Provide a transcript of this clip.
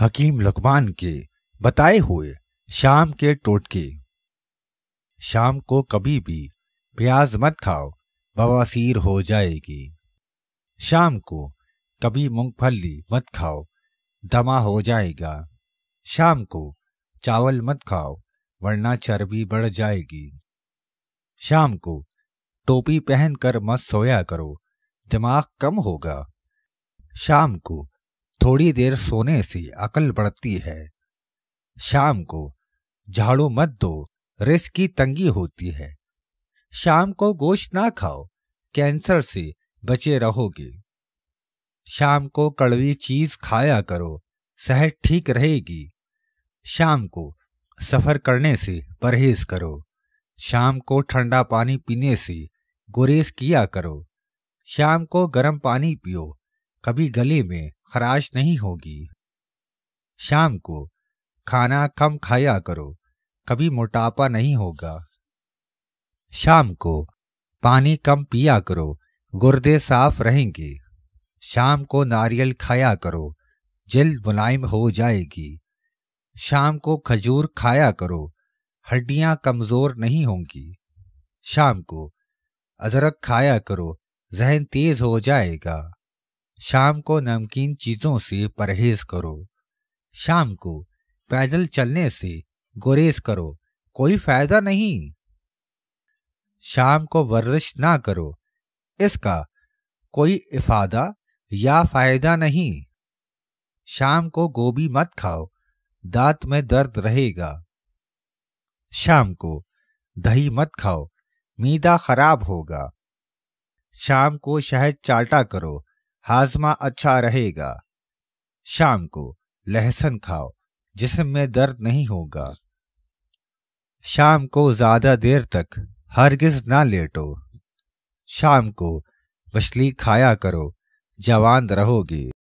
हकीम लकमान के बताए हुए शाम के टोटके शाम को कभी भी प्याज मत खाओ बवासीर हो जाएगी शाम को कभी मूंगफली मत खाओ दमा हो जाएगा शाम को चावल मत खाओ वरना चर्बी बढ़ जाएगी शाम को टोपी पहनकर मत सोया करो दिमाग कम होगा शाम को थोड़ी देर सोने से अकल बढ़ती है शाम को झाड़ू मत दो रिस्क की तंगी होती है शाम को गोश्त ना खाओ कैंसर से बचे रहोगे शाम को कड़वी चीज खाया करो सेहत ठीक रहेगी शाम को सफर करने से परहेज करो शाम को ठंडा पानी पीने से गुरेज किया करो शाम को गर्म पानी पियो कभी गले में खराश नहीं होगी शाम को खाना कम खाया करो कभी मोटापा नहीं होगा शाम को पानी कम पिया करो गुर्दे साफ रहेंगे शाम को नारियल खाया करो जल्द मुलायम हो जाएगी शाम को खजूर खाया करो हड्डियां कमज़ोर नहीं होंगी शाम को अदरक खाया करो जहन तेज़ हो जाएगा शाम को नमकीन चीज़ों से परहेज करो शाम को पैदल चलने से गुरेज करो कोई फायदा नहीं शाम को वर्जिश ना करो इसका कोई इफादा या फायदा नहीं शाम को गोभी मत खाओ दांत में दर्द रहेगा शाम को दही मत खाओ मीदा खराब होगा शाम को शहद चाटा करो हाजमा अच्छा रहेगा शाम को लहसन खाओ जिसम में दर्द नहीं होगा शाम को ज़्यादा देर तक हरगिज ना लेटो शाम को मछली खाया करो जवान रहोगे